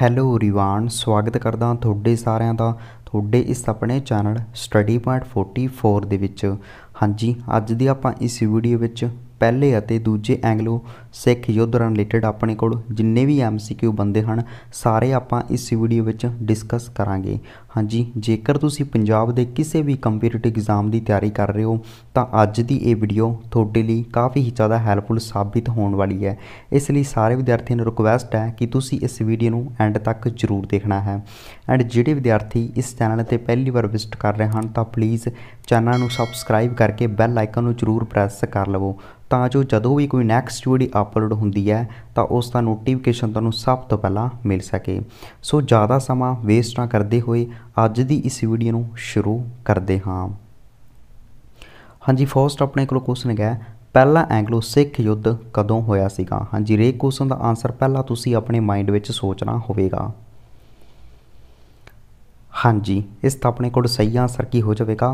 hello ਰਿਵਾਨ ਸਵਾਗਤ ਕਰਦਾ ਤੁਹਾਡੇ ਸਾਰਿਆਂ ਦਾ ਤੁਹਾਡੇ ਇਸ ਆਪਣੇ ਚੈਨਲ ਸਟੱਡੀ ਪੁਆਇੰਟ 44 ਦੇ ਵਿੱਚ ਹਾਂਜੀ ਅੱਜ ਦੀ ਆਪਾਂ ਇਸ ਵੀਡੀਓ ਵਿੱਚ ਪਹਿਲੇ ਅਤੇ ਦੂਜੇ ਐਂਗਲੋ ਸਿੱਖ ਯੁੱਧ ਨਾਲ ਰਿਲੇਟਡ ਆਪਣੇ ਕੋਲ ਜਿੰਨੇ ਵੀ ਐਮਸੀਕਿਊ ਬੰਦੇ ਹਨ ਸਾਰੇ ਆਪਾਂ ਇਸ ਵੀਡੀਓ ਵਿੱਚ ਡਿਸਕਸ ਕਰਾਂਗੇ ਹਾਂਜੀ ਜੇਕਰ ਤੁਸੀਂ ਪੰਜਾਬ ਦੇ ਕਿਸੇ ਵੀ ਕੰਪੀਟੀਟਿਵ ਐਗਜ਼ਾਮ ਦੀ ਤਿਆਰੀ ਕਰ ਰਹੇ ਹੋ ਤਾਂ ਅੱਜ ਦੀ ਇਹ ਵੀਡੀਓ ਤੁਹਾਡੇ ਲਈ ਕਾਫੀ ਹੀ ਜ਼ਿਆਦਾ ਹੈਲਪਫੁਲ ਸਾਬਿਤ ਹੋਣ ਵਾਲੀ ਹੈ ਇਸ ਲਈ ਸਾਰੇ ਵਿਦਿਆਰਥੀਆਂ ਨੂੰ ਰਿਕੁਐਸਟ ਹੈ ਕਿ ਤੁਸੀਂ ਇਸ ਵੀਡੀਓ ਨੂੰ ਐਂਡ ਤੱਕ ਜ਼ਰੂਰ ਦੇਖਣਾ ਹੈ ਐਂਡ ਜਿਹੜੇ ਵਿਦਿਆਰਥੀ ਇਸ ਚੈਨਲ ਤੇ ਪਹਿਲੀ ਵਾਰ ਵਿਜ਼ਿਟ ਕਰ ਰਹੇ ਹਨ ਤਾਂ ਪਲੀਜ਼ ਚੈਨਲ ਨੂੰ ਸਬਸਕ੍ਰਾਈਬ ਕਰਕੇ ਬੈਲ ਆਈਕਨ ਨੂੰ ਜ਼ਰੂਰ ਪ੍ਰੈਸ ਕਰ ਲਵੋ ਤਾਂ ਜੋ ਜਦੋਂ ਵੀ ਕੋਈ ਨੈਕਸਟ ਵੀਡੀਓ ਅਪਲੋਡ ਹੁੰਦੀ ਹੈ ਤਾਂ ਉਸ ਦਾ ਨੋਟੀਫਿਕੇਸ਼ਨ ਤੁਹਾਨੂੰ ਸਭ ਤੋਂ ਪਹਿਲਾਂ ਮਿਲ ਸਕੇ ਸੋ ਜ਼ਿਆਦਾ ਸਮਾਂ ਵੇਸਟ ਨਾ ਕਰਦੇ ਹੋਏ ਅੱਜ ਦੀ ਇਸ ਵੀਡੀਓ ਨੂੰ ਸ਼ੁਰੂ ਕਰਦੇ ਹਾਂ ਹਾਂਜੀ ਫਰਸਟ ਆਪਣੇ ਕੋਲ ਕੁਐਸਚਨ ਹੈ ਪਹਿਲਾ ਐਂਗਲੋ ਸਿੱਖ ਯੁੱਧ ਕਦੋਂ ਹੋਇਆ ਸੀਗਾ ਹਾਂਜੀ ਰੇ ਕੁਐਸਚਨ ਦਾ ਆਨਸਰ ਪਹਿਲਾਂ ਤੁਸੀਂ ਆਪਣੇ ਮਾਈਂਡ ਵਿੱਚ ਸੋਚਣਾ ਹੋਵੇਗਾ ਹਾਂਜੀ ਇਸ ਦਾ ਆਪਣੇ ਕੋਲ ਸਹੀ ਆਨਸਰ ਕੀ ਹੋ ਜਾਵੇਗਾ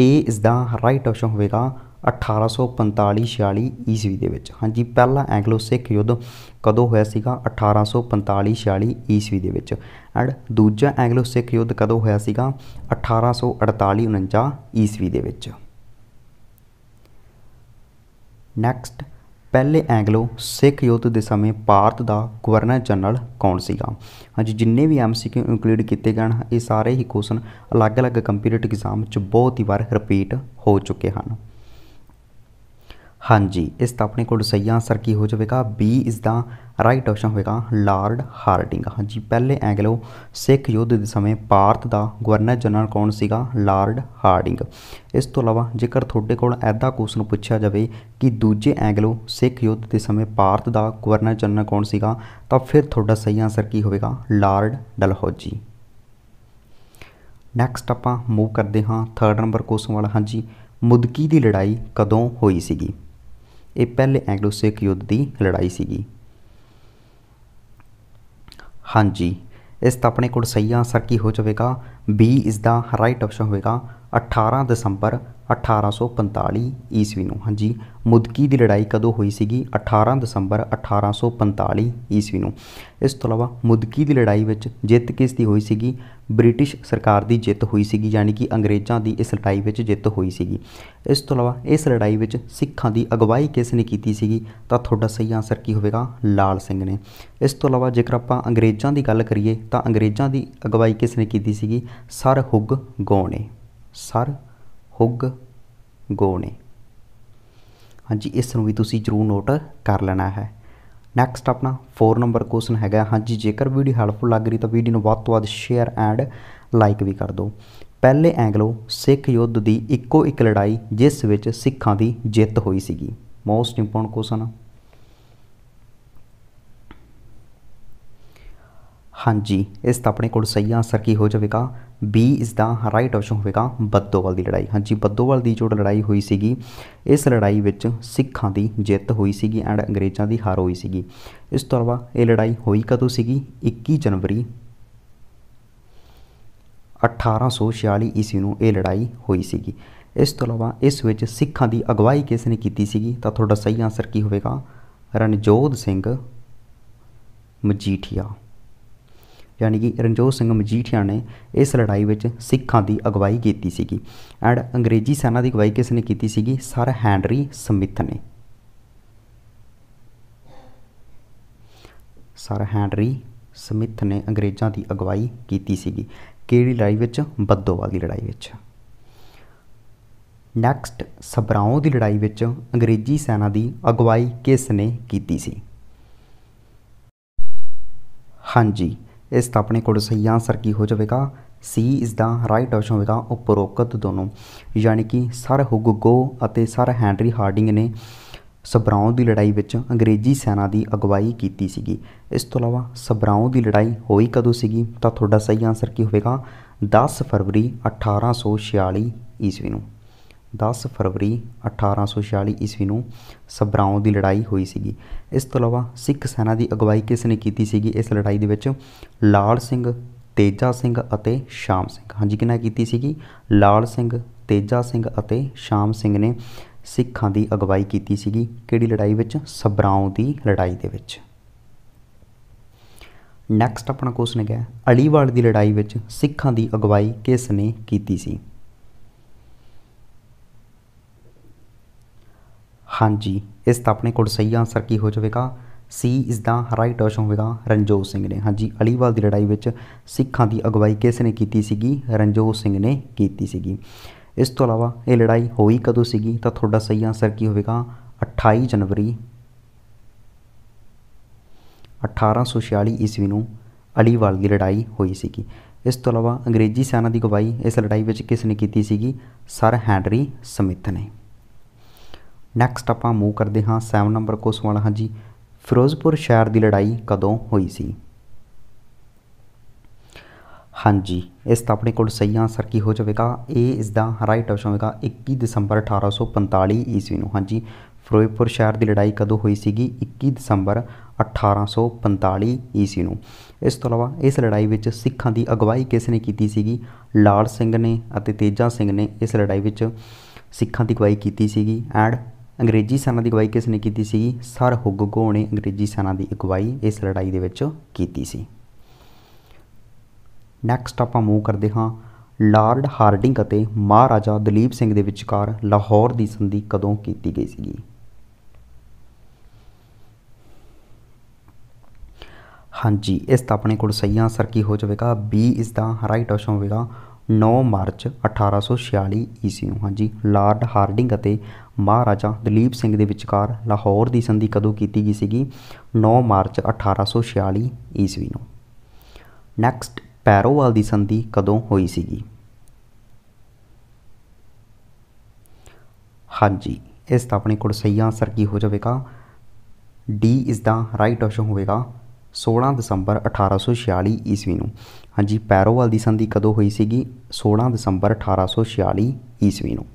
A ਇਸ ਦਾ ਰਾਈਟ ਆਪਸ਼ਨ ਹੋਵੇਗਾ 1845-46 ਈਸਵੀ ਦੇ ਵਿੱਚ ਹਾਂਜੀ ਪਹਿਲਾ ਐਂਗਲੋ ਸਿੱਖ ਯੁੱਧ ਕਦੋਂ ਹੋਇਆ ਸੀਗਾ 1845-46 ਈਸਵੀ ਦੇ ਵਿੱਚ ਐਂਡ ਦੂਜਾ ਐਂਗਲੋ ਸਿੱਖ ਯੁੱਧ ਕਦੋਂ ਹੋਇਆ ਸੀਗਾ 1848-49 ਈਸਵੀ ਦੇ ਵਿੱਚ ਨੈਕਸਟ ਪਹਿਲੇ ਐਂਗਲੋ ਸਿੱਖ ਯੁੱਧ ਦੇ ਸਮੇਂ ਭਾਰਤ ਦਾ ਗਵਰਨਰ ਜਨਰਲ ਕੌਣ ਸੀਗਾ ਹਾਂਜੀ ਜਿੰਨੇ ਵੀ ਐਮਸੀਕਿਊ ਇਨਕਲੂਡ ਕੀਤੇ ਗਏ ਹਨ ਇਹ ਸਾਰੇ ਹੀ ਕੁਐਸਚਨ ਅਲੱਗ-ਅਲੱਗ ਕੰਪੀਟੀਟਿਵ ਐਗਜ਼ਾਮ 'ਚ ਬਹੁਤ ਹੀ ਵਾਰ ਰਿਪੀਟ ਹੋ ਚੁੱਕੇ ਹਨ ਹਾਂਜੀ ਇਸ ਦਾ ਆਪਣੇ ਕੋਲ ਸਹੀ ਆਨਸਰ ਕੀ ਹੋ ਜਾਵੇਗਾ ਬੀ ਇਸ ਦਾ ਰਾਈਟ ਆਪਸ਼ਨ ਹੋਵੇਗਾ ਲਾਰਡ ਹਾਰਡਿੰਗ ਹਾਂਜੀ ਪਹਿਲੇ ਐਂਗਲੋ ਸਿੱਖ ਯੁੱਧ ਦੇ ਸਮੇਂ ਭਾਰਤ ਦਾ ਗਵਰਨਰ ਜਨਰਲ ਕੌਣ ਸੀਗਾ ਲਾਰਡ ਹਾਰਡਿੰਗ ਇਸ ਤੋਂ ਇਲਾਵਾ ਜੇਕਰ ਤੁਹਾਡੇ ਕੋਲ ਐਦਾ ਕੁਐਸਚਨ ਪੁੱਛਿਆ ਜਾਵੇ ਕਿ ਦੂਜੇ ਐਂਗਲੋ ਸਿੱਖ ਯੁੱਧ ਦੇ ਸਮੇਂ ਭਾਰਤ ਦਾ ਗਵਰਨਰ ਜਨਰਲ ਕੌਣ ਸੀਗਾ ਤਾਂ ਫਿਰ ਤੁਹਾਡਾ ਸਹੀ ਆਨਸਰ ਕੀ ਹੋਵੇਗਾ ਲਾਰਡ ਡਲਹੌਜੀ ਨੈਕਸਟ ਆਪਾਂ ਮੂਵ ਕਰਦੇ ਹਾਂ ਥਰਡ ਨੰਬਰ ਕੁਐਸਚਨ ਵਾਲਾ ਹਾਂਜੀ ਮੁਦਕੀ ਦੀ ਲੜਾਈ ਕਦੋਂ ਹੋਈ ਸੀਗੀ ਇਹ ਪਹਿਲੇ ਐਂਗਲੋ ਸਿੱਖ ਯੁੱਧ ਦੀ ਲੜਾਈ ਸੀਗੀ ਹਾਂਜੀ ਇਸ ਤਾਂ ਆਪਣੇ ਕੋਲ ਸਹੀ ਆਨਸਰ ਕੀ ਹੋ ਜਾਵੇਗਾ ਬੀ ਇਸ ਦਾ ਰਾਈਟ ਆਪਸ਼ਨ ਹੋਵੇਗਾ 18 ਦਸੰਬਰ 1845 ਈਸਵੀ ਨੂੰ ਹਾਂਜੀ ਮੁਦਕੀ ਦੀ ਲੜਾਈ ਕਦੋਂ ਹੋਈ ਸੀਗੀ 18 ਦਸੰਬਰ 1845 ਈਸਵੀ ਨੂੰ ਇਸ ਤੋਂ ਇਲਾਵਾ ਮੁਦਕੀ ਦੀ ਲੜਾਈ ਵਿੱਚ ਜਿੱਤ ਕਿਸ ਦੀ ਹੋਈ ਸੀਗੀ ਬ੍ਰਿਟਿਸ਼ ਸਰਕਾਰ ਦੀ ਜਿੱਤ ਹੋਈ ਸੀਗੀ ਯਾਨੀ ਕਿ ਅੰਗਰੇਜ਼ਾਂ ਦੀ ਇਸ ਲੜਾਈ ਵਿੱਚ ਜਿੱਤ ਹੋਈ ਸੀਗੀ ਇਸ ਤੋਂ ਇਲਾਵਾ ਇਸ ਲੜਾਈ ਵਿੱਚ ਸਿੱਖਾਂ ਦੀ ਅਗਵਾਈ ਕਿਸ ਨੇ ਕੀਤੀ ਸੀਗੀ ਤਾਂ ਤੁਹਾਡਾ ਸਹੀ ਆਨਸਰ ਕੀ ਹੋਵੇਗਾ ਲਾਲ ਸਿੰਘ ਨੇ ਇਸ ਤੋਂ ਇਲਾਵਾ ਜੇਕਰ ਆਪਾਂ ਅੰਗਰੇਜ਼ਾਂ ਦੀ ਗੱਲ ਕਰੀਏ ਤਾਂ ਅੰਗਰੇਜ਼ਾਂ ਦੀ ਅਗਵਾਈ ਕਿਸ ਨੇ ਕੀਤੀ ਸੀਗੀ ਸਰ ਹੁਗ ਗੋਣੇ ਸਰ ਹੁਗ ਗੋਣੇ ਹਾਂਜੀ ਇਸ ਨੂੰ ਵੀ ਤੁਸੀਂ ਜਰੂਰ ਨੋਟ ਕਰ ਲੈਣਾ ਹੈ ਨੈਕਸਟ ਆਪਣਾ 4 ਨੰਬਰ ਕੁਐਸਚਨ ਹੈਗਾ ਹਾਂਜੀ ਜੇਕਰ ਵੀਡੀਓ ਹੈਲਪਫੁਲ ਲੱਗ ਰਹੀ ਤਾਂ ਵੀਡੀਓ ਨੂੰ ਵੱਧ ਤੋਂ ਵੱਧ ਸ਼ੇਅਰ ਐਂਡ ਲਾਈਕ ਵੀ ਕਰ ਦਿਓ ਪਹਿਲੇ ਐਂਗਲੋ ਸਿੱਖ ਯੁੱਧ ਦੀ ਇੱਕੋ ਇੱਕ ਲੜਾਈ ਜਿਸ ਵਿੱਚ ਸਿੱਖਾਂ ਦੀ ਜਿੱਤ ਹੋਈ ਸੀਗੀ ਮੋਸਟ ਇੰਪੋਰਟੈਂਟ ਕੁਐਸਚਨ ਹਾਂਜੀ ਇਸ ਤਾਂ ਆਪਣੇ ਕੋਲ ਸਹੀ ਆਨਸਰ ਕੀ ਹੋ ਜਾਵੇਗਾ ਬੀ ਇਸ ਦਾ ਰਾਈਟ ਆਪਸ਼ਨ ਹੋਵੇਗਾ ਬੱਦੋਵਾਲ ਦੀ ਲੜਾਈ ਹਾਂਜੀ ਬੱਦੋਵਾਲ ਦੀ ਜੋ ਲੜਾਈ ਹੋਈ ਸੀਗੀ ਇਸ ਲੜਾਈ ਵਿੱਚ ਸਿੱਖਾਂ ਦੀ ਜਿੱਤ ਹੋਈ ਸੀਗੀ ਐਂਡ ਅੰਗਰੇਜ਼ਾਂ ਦੀ ਹਾਰ ਹੋਈ ਸੀਗੀ ਇਸ ਤੋਂ ਇਲਾਵਾ ਇਹ ਲੜਾਈ ਹੋਈ ਕਦੋਂ ਸੀਗੀ 21 ਜਨਵਰੀ 1846 ਈਸਵੀ ਨੂੰ ਇਹ ਲੜਾਈ ਹੋਈ ਸੀਗੀ ਇਸ ਤੋਂ ਇਲਾਵਾ ਇਸ ਵਿੱਚ ਸਿੱਖਾਂ ਦੀ ਅਗਵਾਈ ਕਿਸ ਨੇ ਕੀਤੀ ਸੀਗੀ ਤਾਂ ਤੁਹਾਡਾ ਸਹੀ ਆਨਸਰ ਕੀ ਹੋਵੇਗਾ ਰਣਜੋਧ ਸਿੰਘ ਮਜੀਠੀਆ ਯਾਨੀ ਕਿ ਰਣਜੋਤ ਸਿੰਘ ਮਜੀਠੀਆ ਨੇ ਇਸ ਲੜਾਈ ਵਿੱਚ ਸਿੱਖਾਂ ਦੀ ਅਗਵਾਈ ਕੀਤੀ ਸੀਗੀ ਐਂਡ ਅੰਗਰੇਜ਼ੀ ਸੈਨਾ ਦੀ ਅਗਵਾਈ ਕਿਸ ਨੇ ਕੀਤੀ ਸੀਗੀ ਸਰ ਹੈਨਰੀ ਸਮਿਥ ਨੇ ਸਰ ਹੈਨਰੀ ਸਮਿਥ ਨੇ ਅੰਗਰੇਜ਼ਾਂ ਦੀ ਅਗਵਾਈ ਕੀਤੀ ਸੀਗੀ ਕਿਹੜੀ ਲੜਾਈ ਵਿੱਚ ਬੱਦੋਵਾ ਦੀ ਲੜਾਈ ਵਿੱਚ ਨੈਕਸਟ ਸਬਰਾਓ ਦੀ ਲੜਾਈ ਵਿੱਚ ਅੰਗਰੇਜ਼ੀ ਸੈਨਾ ਦੀ ਅਗਵਾਈ ਕਿਸ ਨੇ ਕੀਤੀ ਸੀ ਹਾਂਜੀ ਇਸ ਤਾਂ ਆਪਣੇ ਕੋਲ ਸਹੀ ਆਨਸਰ ਕੀ ਹੋ ਜਾਵੇਗਾ ਸੀ ਇਸ ਦਾ ਰਾਈਟ ਆਪਸ਼ਨ ਹੋਵੇਗਾ ਉਪਰੋਕਤ ਦੋਨੋਂ ਯਾਨੀ ਕਿ ਸਰ ਹੁਗਗੋ ਅਤੇ ਸਰ ਹੈਨਰੀ ਹਾਰਡਿੰਗ ਨੇ ਸਬਰਾਉਂ ਦੀ ਲੜਾਈ ਵਿੱਚ ਅੰਗਰੇਜ਼ੀ ਸੈਨਾ ਦੀ ਅਗਵਾਈ ਕੀਤੀ ਸੀਗੀ ਇਸ ਤੋਂ ਇਲਾਵਾ ਸਬਰਾਉਂ ਦੀ ਲੜਾਈ ਹੋਈ ਕਦੋਂ ਸੀਗੀ ਤਾਂ ਤੁਹਾਡਾ ਸਹੀ ਆਨਸਰ ਕੀ ਹੋਵੇਗਾ 10 ਫਰਵਰੀ 1846 ਈਸਵੀ ਨੂੰ 10 ਫਰਵਰੀ 1846 ਈਸਵੀ ਨੂੰ ਸਬਰਾਉਂ ਦੀ ਲੜਾਈ ਹੋਈ ਸੀਗੀ ਇਸ ਤੋਂ ਇਲਾਵਾ ਸਿੱਖ ਸੈਨਾ ਦੀ ਅਗਵਾਈ ਕਿਸ ਨੇ ਕੀਤੀ ਸੀਗੀ ਇਸ ਲੜਾਈ ਦੇ ਵਿੱਚ ਲਾਲ ਸਿੰਘ ਤੇਜਾ ਸਿੰਘ ਅਤੇ ਸ਼ਾਮ ਸਿੰਘ ਹਾਂਜੀ ਕਿਹਨਾਂ ਕੀਤੀ ਸੀਗੀ ਲਾਲ ਸਿੰਘ ਤੇਜਾ ਸਿੰਘ ਅਤੇ ਸ਼ਾਮ ਸਿੰਘ ਨੇ ਸਿੱਖਾਂ ਦੀ ਅਗਵਾਈ ਕੀਤੀ ਸੀਗੀ ਕਿਹੜੀ ਲੜਾਈ ਵਿੱਚ ਸਬਰਾਉਂ ਦੀ ਲੜਾਈ ਦੇ ਵਿੱਚ ਨੈਕਸਟ ਆਪਣਾ ਕੁਐਸਚਨ ਹੈ ਅਲੀਵਾਲ ਦੀ ਲੜਾਈ ਵਿੱਚ ਸਿੱਖਾਂ ਦੀ ਅਗਵਾਈ ਕਿਸ ਨੇ ਕੀਤੀ ਸੀ ਹਾਂਜੀ ਇਸ ਤਾਂ ਆਪਣੇ ਕੋਲ ਸਹੀ ਆਨਸਰ ਕੀ ਹੋ ਜਾਵੇਗਾ ਸੀ ਇਸ ਦਾ ਰਾਈਟ ਆਪਸ਼ਨ ਹੋਵੇਗਾ ਰਣਜੋਤ ਸਿੰਘ ਨੇ ਹਾਂਜੀ ਅਲੀਵਾਲ ਦੀ ਲੜਾਈ ਵਿੱਚ ਸਿੱਖਾਂ ਦੀ ਅਗਵਾਈ ਕਿਸ ਨੇ ਕੀਤੀ ਸੀਗੀ ਰਣਜੋਤ ਸਿੰਘ ਨੇ ਕੀਤੀ ਸੀਗੀ ਇਸ ਤੋਂ ਇਲਾਵਾ ਇਹ ਲੜਾਈ ਹੋਈ ਕਦੋਂ ਸੀਗੀ ਤਾਂ ਤੁਹਾਡਾ ਸਹੀ ਆਨਸਰ ਕੀ ਹੋਵੇਗਾ 28 ਜਨਵਰੀ 1846 ਈਸਵੀ ਨੂੰ ਅਲੀਵਾਲ ਦੀ ਲੜਾਈ ਹੋਈ ਸੀਗੀ ਇਸ ਤੋਂ ਇਲਾਵਾ ਅੰਗਰੇਜ਼ੀ ਸੈਨਾ ਦੀ ਗਵਾਈ ਇਸ ਲੜਾਈ ਵਿੱਚ ਕਿਸ ਨੇ ਕੀਤੀ ਸੀਗੀ ਸਰ ਹੈਨਰੀ ਸਮਿਥ ਨੇ ਨੈਕਸਟ ਆਪਾਂ ਮੂਵ ਕਰਦੇ ਹਾਂ 7 ਨੰਬਰ ਕੁਐਸਚਨ ਵਾਲਾ ਹਾਂ ਜੀ ਫਿਰੋਜ਼ਪੁਰ ਸ਼ਹਿਰ ਦੀ ਲੜਾਈ ਕਦੋਂ ਹੋਈ ਸੀ ਹਾਂਜੀ ਇਸ ਦਾ ਆਪਣੇ ਕੋਲ ਸਹੀ ਆਨਸਰ ਕੀ ਹੋ ਜਾਵੇਗਾ ਇਹ ਇਸ ਦਾ ਰਾਈਟ ਆਪਸ਼ਨ ਹੋਵੇਗਾ 21 ਦਸੰਬਰ 1845 ਈਸਵੀ ਨੂੰ ਹਾਂਜੀ ਫਿਰੋਜ਼ਪੁਰ ਸ਼ਹਿਰ ਦੀ ਲੜਾਈ ਕਦੋਂ ਹੋਈ ਸੀਗੀ 21 ਦਸੰਬਰ 1845 ਈਸਵੀ ਨੂੰ ਇਸ ਤੋਂ ਇਲਾਵਾ ਇਸ ਲੜਾਈ ਵਿੱਚ ਸਿੱਖਾਂ ਦੀ ਅਗਵਾਈ ਕਿਸ ਨੇ ਕੀਤੀ ਸੀਗੀ ਲਾਲ ਸਿੰਘ ਨੇ ਅਤੇ ਤੇਜਾ ਸਿੰਘ ਨੇ ਇਸ ਲੜਾਈ ਵਿੱਚ ਸਿੱਖਾਂ ਦੀ ਅਗਵਾਈ ਕੀਤੀ ਸੀਗੀ ਐਂਡ ਅੰਗਰੇਜ਼ੀ ਸੈਨਾ ਦੀ ਅਗਵਾਈ ਕਿਸ ਨੇ ਕੀਤੀ ਸੀ ਸਰ ਹੁਗਗੋ ਨੇ ਅੰਗਰੇਜ਼ੀ ਸੈਨਾ ਦੀ ਅਗਵਾਈ ਇਸ ਲੜਾਈ ਦੇ ਵਿੱਚ ਕੀਤੀ ਸੀ ਨੈਕਸਟ ਆਪਾਂ ਮੂਵ ਕਰਦੇ ਹਾਂ ਲਾਰਡ ਹਾਰਡਿੰਗ ਅਤੇ ਮਹਾਰਾਜਾ ਦਲੀਪ ਸਿੰਘ ਦੇ ਵਿਚਕਾਰ ਲਾਹੌਰ ਦੀ ਸੰਧੀ ਕਦੋਂ ਕੀਤੀ ਗਈ ਸੀ ਹਾਂਜੀ ਇਸ ਦਾ ਆਪਣੇ ਕੋਲ ਸਹੀ ਆਨਸਰ ਕੀ ਹੋ ਜਾਵੇਗਾ ਬੀ ਇਸ ਦਾ ਰਾਈਟ ਆਪਸ਼ਨ ਹੋਵੇਗਾ 9 ਮਾਰਚ 1846 ਈਸਵੀ ਨੂੰ ਹਾਂਜੀ ਲਾਰਡ ਹਾਰਡਿੰਗ ਅਤੇ ਮਹਾਰਾਜਾ ਦਲੀਪ ਸਿੰਘ ਦੇ ਵਿਚਕਾਰ ਲਾਹੌਰ ਦੀ ਸੰਧੀ ਕਦੋਂ ਕੀਤੀ ਗਈ ਸੀਗੀ 9 ਮਾਰਚ 1846 ਈਸਵੀ ਨੂੰ ਨੈਕਸਟ ਪੈਰੋਵਾਲ ਦੀ ਸੰਧੀ ਕਦੋਂ ਹੋਈ ਸੀਗੀ ਹਾਂਜੀ ਇਸ ਦਾ ਆਪਣੇ ਕੋਲ ਸਹੀ ਆਨਸਰ ਕੀ ਹੋ ਜਾਵੇਗਾ ਡੀ ਇਸ ਦਾ ਰਾਈਟ ਆਪਸ਼ਨ ਹੋਵੇਗਾ 16 ਦਸੰਬਰ 1846 ਈਸਵੀ ਨੂੰ ਹਾਂਜੀ ਪੈਰੋਵਾਲ ਦੀ ਸੰਧੀ ਕਦੋਂ ਹੋਈ ਸੀਗੀ 16 ਦਸੰਬਰ 1846 ਈਸਵੀ ਨੂੰ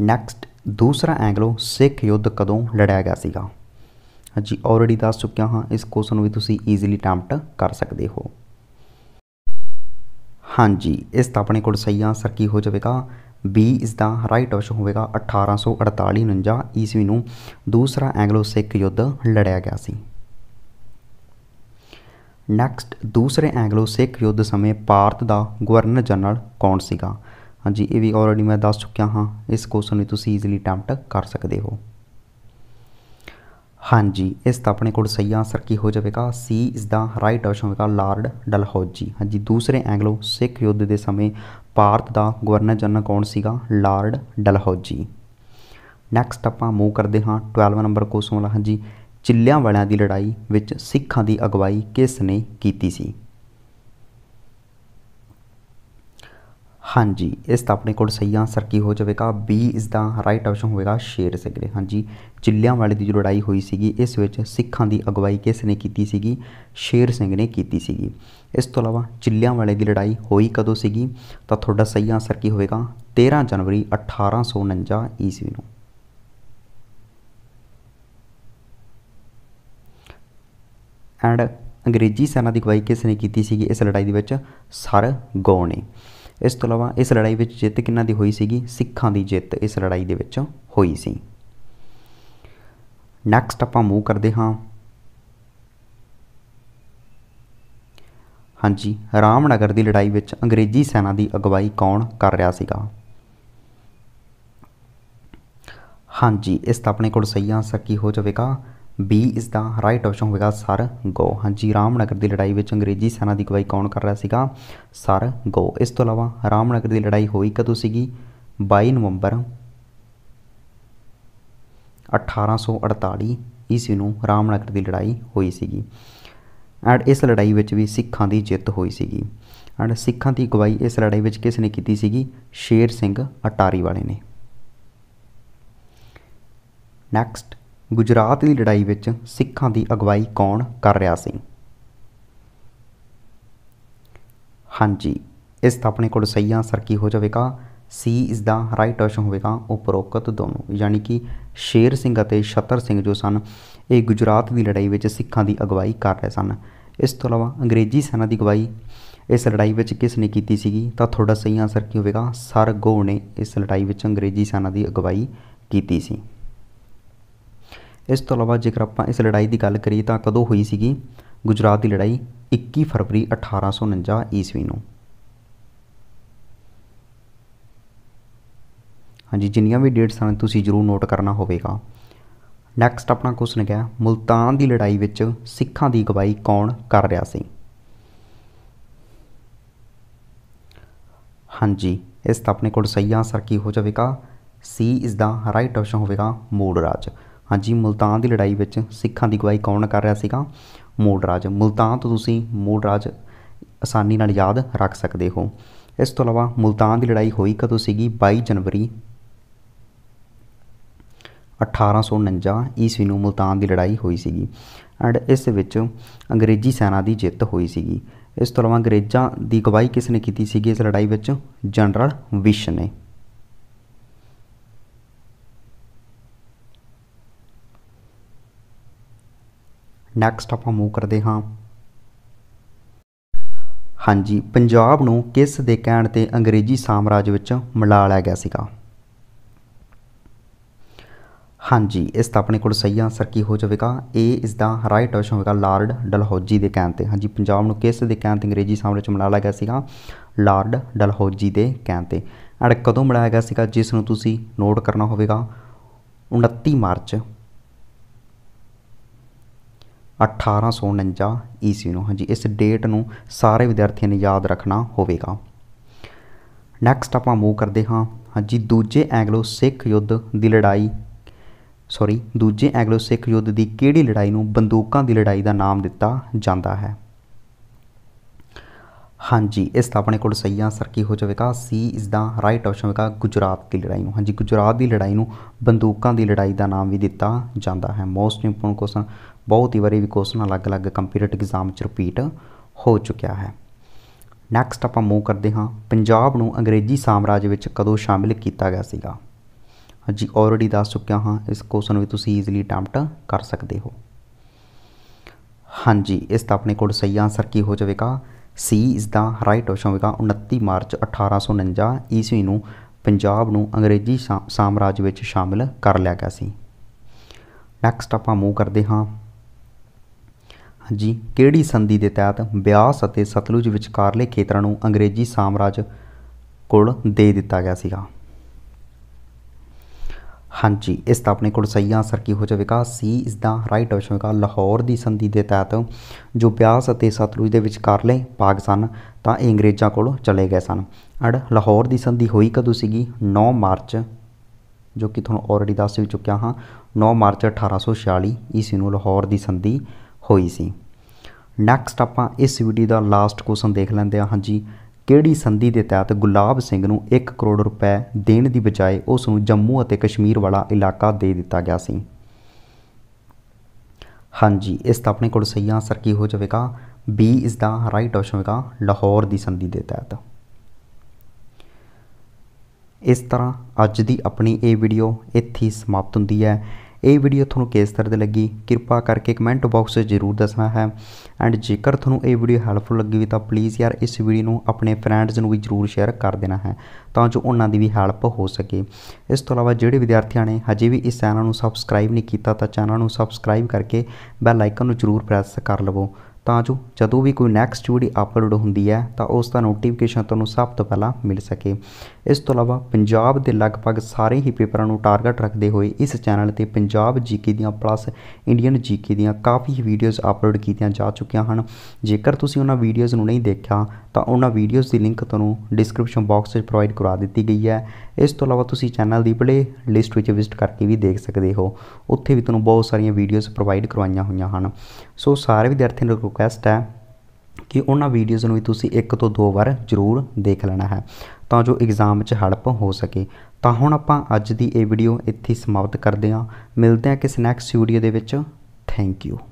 ਨੈਕਸਟ ਦੂਸਰਾ ਐਂਗਲੋ ਸਿੱਖ ਯੁੱਧ ਕਦੋਂ ਲੜਿਆ ਗਿਆ ਸੀਗਾ ਹਾਂਜੀ ਆਲਰੇਡੀ ਦੱਸ ਚੁੱਕਿਆ ਹਾਂ ਇਸ ਕੁਐਸਚਨ ਵੀ ਤੁਸੀਂ ਈਜ਼ੀਲੀ ਅਟੈਂਪਟ ਕਰ ਸਕਦੇ ਹੋ ਹਾਂਜੀ ਇਸ ਤਾਂ ਆਪਣੇ ਕੋਲ ਸਹੀ ਆਨਸਰ ਕੀ ਹੋ ਜਾਵੇਗਾ B ਇਸ ਦਾ ਰਾਈਟ ਆਪਸ਼ਨ ਹੋਵੇਗਾ 1848-49 ਈਸਵੀ ਨੂੰ ਦੂਸਰਾ ਐਂਗਲੋ ਸਿੱਖ ਯੁੱਧ ਲੜਿਆ ਗਿਆ ਸੀ ਨੈਕਸਟ ਦੂਸਰੇ ਐਂਗਲੋ ਸਿੱਖ ਯੁੱਧ ਸਮੇਂ ਭਾਰਤ ਦਾ ਗਵਰਨਰ ਜਨਰਲ ਕੌਣ ਸੀਗਾ ਹਾਂਜੀ ਇਹ ਵੀ ਆਲਰੇਡੀ ਮੈਂ ਦੱਸ ਚੁੱਕਿਆ ਹਾਂ ਇਸ ਕੁਐਸਚਨ ਨੂੰ ਤੁਸੀਂ ਈਜ਼ੀਲੀ ਅਟੈਂਪਟ ਕਰ ਸਕਦੇ ਹੋ ਹਾਂਜੀ ਇਸ ਦਾ ਆਪਣੇ ਕੋਲ ਸਹੀ ਆਨਸਰ ਕੀ ਹੋ ਜਾਵੇਗਾ ਸੀ ਇਸ ਦਾ ਰਾਈਟ ਆਪਸ਼ਨ ਹੋਵੇਗਾ ਲਾਰਡ ਡਲਹੌਜੀ ਹਾਂਜੀ ਦੂਸਰੇ ਐਂਗਲੋ ਸਿੱਖ ਯੁੱਧ ਦੇ ਸਮੇਂ ਭਾਰਤ ਦਾ ਗਵਰਨਰ ਜਨਰਲ ਕੌਣ ਸੀਗਾ ਲਾਰਡ ਡਲਹੌਜੀ ਨੈਕਸਟ ਆਪਾਂ ਮੂਵ ਕਰਦੇ ਹਾਂ 12 ਨੰਬਰ ਕੁਐਸਚਨ ਵਾਲਾ ਹਾਂਜੀ ਚਿੱਲਿਆਂ ਵਾਲਿਆਂ ਦੀ ਲੜਾਈ ਵਿੱਚ ਸਿੱਖਾਂ ਦੀ ਅਗਵਾਈ ਕਿਸ ਨੇ ਕੀਤੀ ਸੀ ਹਾਂਜੀ ਇਸ ਦਾ ਆਪਣੇ ਕੋਲ ਸਹੀ ਆਨਸਰ ਕੀ ਹੋ ਜਾਵੇਗਾ ਬੀ ਇਸ ਦਾ ਰਾਈਟ ਆਪਸ਼ਨ ਹੋਵੇਗਾ ਸ਼ੇਰ ਸਿੰਘ ਦੇ ਹਾਂਜੀ ਚਿੱਲਿਆਂ ਵਾਲੇ ਦੀ ਲੜਾਈ ਹੋਈ ਸੀਗੀ ਇਸ ਵਿੱਚ ਸਿੱਖਾਂ ਦੀ ਅਗਵਾਈ ਕਿਸ ਨੇ ਕੀਤੀ ਸੀਗੀ ਸ਼ੇਰ ਸਿੰਘ ਨੇ ਕੀਤੀ ਸੀਗੀ ਇਸ ਤੋਂ ਇਲਾਵਾ ਚਿੱਲਿਆਂ ਵਾਲੇ ਦੀ ਲੜਾਈ ਹੋਈ ਕਦੋਂ ਸੀਗੀ ਤਾਂ ਤੁਹਾਡਾ ਸਹੀ ਆਨਸਰ ਕੀ ਹੋਵੇਗਾ 13 ਜਨਵਰੀ 1849 ਈਸਵੀ ਨੂੰ ਐਂਡ ਅੰਗਰੇਜ਼ੀ ਸੈਨਾ ਦੀ ਅਗਵਾਈ ਕਿਸ ਨੇ ਕੀਤੀ ਸੀਗੀ ਇਸ ਲੜਾਈ ਦੇ ਵਿੱਚ ਸਰ ਗੋ ਇਸ ਤੋਂ ਇਲਾਵਾ ਇਸ ਲੜਾਈ ਵਿੱਚ ਜਿੱਤ ਕਿੰਨਾ ਦੀ ਹੋਈ ਸੀਗੀ ਸਿੱਖਾਂ ਦੀ ਜਿੱਤ ਇਸ ਲੜਾਈ ਦੇ ਵਿੱਚ ਹੋਈ ਸੀ ਨੈਕਸਟ ਆਪਾਂ ਮੂਵ ਕਰਦੇ ਹਾਂ ਹਾਂਜੀ ਰਾਮਨਗਰ ਦੀ ਲੜਾਈ ਵਿੱਚ ਅੰਗਰੇਜ਼ੀ ਸੈਨਾ ਦੀ ਅਗਵਾਈ ਕੌਣ ਕਰ ਰਿਹਾ ਸੀਗਾ ਹਾਂਜੀ ਇਸ ਦਾ ਆਪਣੇ ਕੋਲ ਸਹੀ ਆਨਸਰ ਕੀ ਹੋ ਜਾਵੇਗਾ ਬੀ ਇਸ ਦਾ ਰਾਈਟ ਆਪਸ਼ਨ ਹੋਵੇਗਾ ਸਰ ਗੋ ਹਾਂਜੀ ਰਾਮਨਗਰ ਦੀ ਲੜਾਈ ਵਿੱਚ ਅੰਗਰੇਜ਼ੀ ਸੈਨਾ ਦੀ ਅਗਵਾਈ ਕੌਣ ਕਰ ਰਿਹਾ ਸੀਗਾ ਸਰ ਗੋ ਇਸ ਤੋਂ ਇਲਾਵਾ ਰਾਮਨਗਰ ਦੀ ਲੜਾਈ ਹੋਈ ਕਦੋਂ ਸੀਗੀ 22 ਨਵੰਬਰ 1848 ਈਸਵੀ ਨੂੰ ਰਾਮਨਗਰ ਦੀ ਲੜਾਈ ਹੋਈ ਸੀਗੀ ਐਂਡ ਇਸ ਲੜਾਈ ਵਿੱਚ ਵੀ ਸਿੱਖਾਂ ਦੀ ਜਿੱਤ ਹੋਈ ਸੀਗੀ ਐਂਡ ਸਿੱਖਾਂ ਦੀ ਅਗਵਾਈ ਇਸ ਲੜਾਈ ਵਿੱਚ ਕਿਸ ਨੇ ਕੀਤੀ ਸੀਗੀ ਸ਼ੇਰ ਸਿੰਘ ਅਟਾਰੀ ਵਾਲੇ ਨੇ ਨੈਕਸਟ ਗੁਜਰਾਤ ਦੀ ਲੜਾਈ ਵਿੱਚ ਸਿੱਖਾਂ ਦੀ ਅਗਵਾਈ ਕੌਣ ਕਰ ਰਿਹਾ ਸੀ ਹਾਂਜੀ ਇਸ ਦਾ ਆਪਣੇ ਕੋਲ ਸਹੀ ਆਨਸਰ ਕੀ ਹੋ ਜਾਵੇਗਾ ਸੀ ਇਸ ਦਾ ਰਾਈਟ ਆਪਸ਼ਨ ਹੋਵੇਗਾ ਉਪਰੋਕਤ ਦੋਨੋਂ ਯਾਨੀ ਕਿ ਸ਼ੇਰ ਸਿੰਘ ਅਤੇ ਛਤਰ ਸਿੰਘ ਜੋ ਸਨ ਇਹ ਗੁਜਰਾਤ ਦੀ ਲੜਾਈ ਵਿੱਚ ਸਿੱਖਾਂ ਦੀ ਅਗਵਾਈ ਕਰ ਰਹੇ ਸਨ ਇਸ ਤੋਂ ਇਲਾਵਾ ਅੰਗਰੇਜ਼ੀ ਸੈਨਾ ਦੀ ਅਗਵਾਈ ਇਸ ਲੜਾਈ ਵਿੱਚ ਕਿਸ ਨੇ ਕੀਤੀ ਸੀਗੀ ਤਾਂ ਤੁਹਾਡਾ ਸਹੀ ਆਨਸਰ ਕੀ ਹੋਵੇਗਾ ਸਰ ਗੋ ਨੇ ਇਸ ਲੜਾਈ ਵਿੱਚ ਅੰਗਰੇਜ਼ੀ ਸੈਨਾ ਦੀ ਅਗਵਾਈ ਕੀਤੀ ਸੀ ਇਸ ਤੋਂ ਇਲਾਵਾ ਜੇਕਰ ਆਪਾਂ ਇਸ ਲੜਾਈ ਦੀ ਗੱਲ ਕਰੀਏ ਤਾਂ ਕਦੋਂ ਹੋਈ ਸੀਗੀ ਗੁਜਰਾਤ ਦੀ ਲੜਾਈ 21 ਫਰਵਰੀ 1849 ਈਸਵੀ ਨੂੰ ਹਾਂਜੀ ਜਿੰਨੀਆਂ ਵੀ ਡੇਟਸ ਹਨ ਤੁਸੀਂ ਜ਼ਰੂਰ ਨੋਟ ਕਰਨਾ ਹੋਵੇਗਾ ਨੈਕਸਟ ਆਪਣਾ ਕੁਐਸਚਨ ਹੈ ਮੁਲਤਾਨ ਦੀ ਲੜਾਈ ਵਿੱਚ ਸਿੱਖਾਂ ਦੀ ਗਵਾਈ ਕੌਣ ਕਰ ਰਿਹਾ ਸੀ ਹਾਂਜੀ ਇਸ ਦਾ ਆਪਣੇ ਕੋਲ ਸਹੀ ਆਨਸਰ ਕੀ ਹੋ ਜਾਵੇਗਾ ਸੀ ਇਸ ਦਾ ਰਾਈਟ ਆਪਸ਼ਨ ਹੋਵੇਗਾ ਮੋੜ ਰਾਜ ਹਾਂਜੀ ਮੁਲਤਾਨ ਦੀ ਲੜਾਈ ਵਿੱਚ ਸਿੱਖਾਂ ਦੀ ਗਵਾਈ ਕੌਣ ਕਰ ਰਿਹਾ ਸੀਗਾ ਮੋੜ ਰਾਜ ਮੁਲਤਾਨ ਤੋਂ ਤੁਸੀਂ ਮੋੜ ਰਾਜ ਆਸਾਨੀ ਨਾਲ ਯਾਦ ਰੱਖ ਸਕਦੇ ਹੋ ਇਸ ਤੋਂ ਇਲਾਵਾ ਮੁਲਤਾਨ ਦੀ ਲੜਾਈ ਹੋਈ ਕਦੋਂ ਸੀਗੀ 22 ਜਨਵਰੀ 1849 ਈਸਵੀ ਨੂੰ ਮੁਲਤਾਨ ਦੀ ਲੜਾਈ ਹੋਈ ਸੀਗੀ ਐਂਡ ਇਸ ਵਿੱਚ ਅੰਗਰੇਜ਼ੀ ਸੈਨਾ ਦੀ ਜਿੱਤ ਹੋਈ ਸੀਗੀ ਇਸ ਤੋਂ ਇਲਾਵਾ ਅੰਗਰੇਜ਼ਾਂ ਦੀ ਗਵਾਈ ਕਿਸ ਨੇ ਕੀਤੀ ਸੀਗੀ ਇਸ ਲੜਾਈ ਵਿੱਚ ਜਨਰਲ ਵਿਸ਼ ਨੇ ਨੈਕਸਟ ਆਪਾਂ ਮੂਵ ਕਰਦੇ ਹਾਂ ਹਾਂਜੀ ਪੰਜਾਬ ਨੂੰ ਕਿਸ ਦੇ ਕਹਿਣ ਤੇ ਅੰਗਰੇਜ਼ੀ ਸਾਮਰਾਜ ਵਿੱਚ ਮਿਲਾ ਲਿਆ ਗਿਆ ਸੀਗਾ ਹਾਂਜੀ ਇਸ ਦਾ ਆਪਣੇ ਕੋਲ ਸਹੀ ਆਨਸਰ ਕੀ ਹੋ ਜਾਵੇਗਾ ਏ ਇਸ ਦਾ ਰਾਈਟ ਆਪਸ਼ਨ ਹੋਵੇਗਾ ਲਾਰਡ ਡਲਹੌਜੀ ਦੇ ਕਹਿਣ ਤੇ ਹਾਂਜੀ ਪੰਜਾਬ ਨੂੰ ਕਿਸ ਦੇ ਕਹਿਣ ਤੇ ਅੰਗਰੇਜ਼ੀ ਸਾਮਰਾਜ ਵਿੱਚ ਮਿਲਾ ਲਿਆ ਗਿਆ ਸੀਗਾ ਲਾਰਡ ਡਲਹੌਜੀ ਦੇ ਕਹਿਣ ਤੇ ਅੜ ਕਦੋਂ ਮਿਲਾਇਆ ਗਿਆ ਸੀਗਾ ਜਿਸ ਨੂੰ ਤੁਸੀਂ ਨੋਟ ਕਰਨਾ ਹੋਵੇਗਾ 29 ਮਾਰਚ 1849 ਈਸਵੀ ਨੂੰ ਹਾਂਜੀ ਇਸ ਡੇਟ ਨੂੰ ਸਾਰੇ ਵਿਦਿਆਰਥੀਆਂ ਨੇ ਯਾਦ ਰੱਖਣਾ ਹੋਵੇਗਾ ਨੈਕਸਟ ਆਪਾਂ ਮੂਵ ਕਰਦੇ ਹਾਂ ਹਾਂਜੀ ਦੂਜੇ ਐਂਗਲੋ ਸਿੱਖ ਯੁੱਧ ਦੀ ਲੜਾਈ ਸੌਰੀ ਦੂਜੇ ਐਂਗਲੋ ਸਿੱਖ ਯੁੱਧ ਦੀ ਕਿਹੜੀ ਲੜਾਈ ਨੂੰ ਬੰਦੂਕਾਂ ਦੀ ਲੜਾਈ ਦਾ ਨਾਮ ਦਿੱਤਾ ਜਾਂਦਾ ਹੈ ਹਾਂਜੀ ਇਸ ਦਾ ਆਪਣੇ ਕੋਲ ਸਹੀ ਆਨਸਰ ਕੀ ਹੋ ਜਾਵੇਗਾ ਸੀ ਇਸ ਦਾ ਰਾਈਟ ਆਪਸ਼ਨ ਹੋਵੇਗਾ ਗੁਜਰਾਤ ਦੀ ਲੜਾਈ ਨੂੰ ਹਾਂਜੀ ਗੁਜਰਾਤ ਦੀ ਲੜਾਈ ਨੂੰ ਬੰਦੂਕਾਂ ਦੀ ਲੜਾਈ ਦਾ ਨਾਮ ਵੀ ਦਿੱਤਾ ਜਾਂਦਾ ਹੈ ਮੋਸਟ ਇੰਪੋਰਟੈਂਟ ਕੁਐਸਚਨ ਬਹੁਤ ਹੀ ਵਾਰੀ ਵੀ ਕੁਐਸਚਨ ਅਲੱਗ-ਅਲੱਗ ਕੰਪੀਟੀਟਿਵ ਐਗਜ਼ਾਮ 'ਚ ਰਿਪੀਟ ਹੋ ਚੁੱਕਿਆ ਹੈ ਨੈਕਸਟ ਆਪਾਂ ਮੂਵ ਕਰਦੇ ਹਾਂ ਪੰਜਾਬ ਨੂੰ ਅੰਗਰੇਜ਼ੀ ਸਾਮਰਾਜ ਵਿੱਚ ਕਦੋਂ ਸ਼ਾਮਿਲ ਕੀਤਾ ਗਿਆ ਸੀਗਾ ਹਾਂਜੀ ਆਲਰੇਡੀ ਦੱਸ ਚੁੱਕਿਆ ਹਾਂ ਇਸ ਕੁਐਸਚਨ ਵੀ ਤੁਸੀਂ ਈਜ਼ੀਲੀ ਅਟੈਂਪਟ ਕਰ ਸਕਦੇ ਹੋ ਹਾਂਜੀ ਇਸ ਦਾ ਆਪਣੇ ਕੋਲ ਸਹੀ ਆਨਸਰ ਕੀ ਹੋ ਜਾਵੇਗਾ ਸੀ ਇਸ ਦਾ ਰਾਈਟ ਆਪਸ਼ਨ ਹੋਵੇਗਾ 29 ਮਾਰਚ 1849 ਈਸਵੀ ਨੂੰ ਪੰਜਾਬ ਨੂੰ ਅੰਗਰੇਜ਼ੀ ਸਾਮਰਾਜ ਵਿੱਚ ਸ਼ਾਮਿਲ ਕਰ ਲਿਆ ਗਿਆ ਸੀ ਨੈਕਸਟ ਆਪਾਂ ਮੂਵ ਕਰਦੇ ਹਾਂ ਜੀ ਕਿਹੜੀ ਸੰਧੀ ਦੇ ਤਹਿਤ ਬਿਆਸ ਅਤੇ ਸਤਲੁਜ ਵਿਚਕਾਰਲੇ ਖੇਤਰਾਂ ਨੂੰ ਅੰਗਰੇਜ਼ੀ ਸਾਮਰਾਜ ਕੋਲ ਦੇ ਦਿੱਤਾ ਗਿਆ ਸੀਗਾ ਹਾਂਜੀ ਇਸ ਦਾ ਆਪਣੇ ਕੋਲ ਸਹੀ ਆਨਸਰ ਕੀ ਹੋ ਜਾਵੇਗਾ ਸੀ ਇਸ ਦਾ ਰਾਈਟ ਆਪਸ਼ਨ ਹੋਵੇਗਾ ਲਾਹੌਰ ਦੀ ਸੰਧੀ ਦੇ ਤਹਿਤ ਜੋ ਬਿਆਸ ਅਤੇ ਸਤਲੁਜ ਦੇ ਵਿਚਕਾਰਲੇ ਭਾਗ ਸਨ ਤਾਂ ਇਹ ਅੰਗਰੇਜ਼ਾਂ ਕੋਲ ਚਲੇ ਗਏ ਸਨ ਅੜ ਲਾਹੌਰ ਦੀ ਸੰਧੀ ਹੋਈ ਕਦੋਂ ਸੀਗੀ 9 ਮਾਰਚ ਜੋ ਕਿ ਤੁਹਾਨੂੰ ਆਲਰੇਡੀ ਦੱਸ ਵੀ ਚੁੱਕਿਆ ਹਾਂ 9 ਮਾਰਚ 1846 ਈਸਵੀ ਨੂੰ ਲਾਹੌਰ ਦੀ ਸੰਧੀ ਹੋਈ ਸੀ ਨੈਕਸਟ ਆਪਾਂ ਇਸ ਵੀਡੀਓ ਦਾ ਲਾਸਟ ਕੁਐਸਚਨ ਦੇਖ ਲੈਂਦੇ ਹਾਂ ਹਾਂਜੀ ਕਿਹੜੀ ਸੰਧੀ ਦੇ ਤਹਿਤ ਗੁਲਾਬ ਸਿੰਘ ਨੂੰ 1 ਕਰੋੜ ਰੁਪਏ ਦੇਣ ਦੀ ਬਜਾਏ ਉਸ ਨੂੰ ਜੰਮੂ ਅਤੇ ਕਸ਼ਮੀਰ ਵਾਲਾ ਇਲਾਕਾ ਦੇ ਦਿੱਤਾ ਗਿਆ ਸੀ ਹਾਂਜੀ ਇਸ ਦਾ ਆਪਣੇ ਕੋਲ ਸਹੀ ਆਨਸਰ ਕੀ ਹੋ ਜਾਵੇਗਾ ਬੀ ਇਸ ਦਾ ਰਾਈਟ ਆਪਸ਼ਨ ਹੋਵੇਗਾ ਲਾਹੌਰ ਦੀ ਸੰਧੀ ਦੇ ਤਹਿਤ ਇਸ ਤਰ੍ਹਾਂ ਅੱਜ ਦੀ ਆਪਣੀ ਇਹ ਵੀਡੀਓ ਇੱਥੇ ਸਮਾਪਤ ਹੁੰਦੀ ਹੈ ਇਹ ਵੀਡੀਓ ਤੁਹਾਨੂੰ ਕਿਸ ਤਰ੍ਹਾਂ ਦੀ ਲੱਗੀ ਕਿਰਪਾ ਕਰਕੇ ਕਮੈਂਟ ਬਾਕਸ ਵਿੱਚ ਜ਼ਰੂਰ ਦੱਸਣਾ ਹੈ ਐਂਡ ਜੇਕਰ ਤੁਹਾਨੂੰ ਇਹ ਵੀਡੀਓ ਹੈਲਪਫੁਲ ਲੱਗੀ ਤਾਂ ਪਲੀਜ਼ ਯਾਰ ਇਸ ਵੀਡੀਓ ਨੂੰ ਆਪਣੇ ਫਰੈਂਡਸ ਨੂੰ ਵੀ ਜ਼ਰੂਰ ਸ਼ੇਅਰ ਕਰ ਦੇਣਾ ਹੈ ਤਾਂ ਜੋ ਉਹਨਾਂ ਦੀ ਵੀ ਹੈਲਪ ਹੋ ਸਕੇ ਇਸ ਤੋਂ ਇਲਾਵਾ ਜਿਹੜੇ ਵਿਦਿਆਰਥੀਆਂ ਨੇ ਹਜੇ ਵੀ ਇਸ ਚੈਨਲ ਨੂੰ ਸਬਸਕ੍ਰਾਈਬ ਨਹੀਂ ਕੀਤਾ ਤਾਂ ਚੈਨਲ ਨੂੰ ਸਬਸਕ੍ਰਾਈਬ ਕਰਕੇ ਬੈਲ ਆਈਕਨ ਨੂੰ ਜ਼ਰੂਰ ਪ੍ਰੈਸ ਕਰ ਲਵੋ ਤਾਂ ਜੋ ਜਦੋਂ ਵੀ ਕੋਈ ਨੈਕਸਟ ਵੀਡੀਓ ਅਪਲੋਡ ਹੁੰਦੀ ਹੈ ਤਾਂ ਉਸ ਦਾ ਨੋਟੀਫਿਕੇਸ਼ਨ ਤੁਹਾਨੂੰ ਸਭ ਤੋਂ ਪਹਿਲਾਂ ਮਿਲ ਸਕੇ ਇਸ ਤੋਂ ਇਲਾਵਾ ਪੰਜਾਬ ਦੇ ਲਗਭਗ ਸਾਰੇ ਹੀ ਪੇਪਰਾਂ ਨੂੰ ਟਾਰਗੇਟ ਰੱਖਦੇ ਹੋਏ ਇਸ ਚੈਨਲ ਤੇ ਪੰਜਾਬ ਜੀਕੇ ਦੀਆਂ ਪਲੱਸ ਇੰਡੀਅਨ ਜੀਕੇ ਦੀਆਂ ਕਾਫੀ ਵੀਡੀਓਜ਼ ਅਪਲੋਡ ਕੀਤੀਆਂ ਜਾ ਚੁੱਕੀਆਂ ਹਨ ਜੇਕਰ ਤੁਸੀਂ ਉਹਨਾਂ ਵੀਡੀਓਜ਼ ਨੂੰ ਨਹੀਂ ਦੇਖਿਆ ਤਾਂ ਉਹਨਾਂ ਵੀਡੀਓਜ਼ ਦੀ ਲਿੰਕ ਤੁਹਾਨੂੰ ਡਿਸਕ੍ਰਿਪਸ਼ਨ ਬਾਕਸ ਵਿੱਚ ਪ੍ਰੋਵਾਈਡ ਕਰਾ ਦਿੱਤੀ ਗਈ ਹੈ ਇਸ ਤੋਂ ਇਲਾਵਾ ਤੁਸੀਂ ਚੈਨਲ ਦੀ ਪਲੇ ਲਿਸਟ ਵਿੱਚ ਵਿਜ਼ਿਟ ਕਰਕੇ ਵੀ ਦੇਖ ਸਕਦੇ ਹੋ ਉੱਥੇ ਵੀ ਤੁਹਾਨੂੰ ਬਹੁਤ ਸਾਰੀਆਂ ਵੀਡੀਓਜ਼ ਪ੍ਰੋਵਾਈਡ ਕਰਵਾਈਆਂ ਹੋਈਆਂ ਹਨ ਸੋ ਸਾਰੇ ਵਿਦਿਆਰਥੀਆਂ ਨੂੰ ਰਿਕੁਐਸਟ ਹੈ ਕਿ ਉਹਨਾਂ ਵੀਡੀਓਜ਼ ਨੂੰ ਵੀ ਤੁਸੀਂ ਇੱਕ ਤੋਂ ਦੋ ਵਾਰ ਜ਼ਰੂਰ ਦੇਖ ਲੈਣਾ ਹੈ ਤਾਂ ਜੋ ਐਗਜ਼ਾਮ 'ਚ ਹੜਪ ਹੋ ਸਕੇ ਤਾਂ ਹੁਣ ਆਪਾਂ ਅੱਜ ਦੀ ਇਹ ਵੀਡੀਓ ਇੱਥੇ ਸਮਾਪਤ ਕਰਦੇ ਹਾਂ ਮਿਲਦੇ ਹਾਂ ਕਿਸੇ ਨੈਕਸਟ ਵੀਡੀਓ ਦੇ ਵਿੱਚ ਥੈਂਕ ਯੂ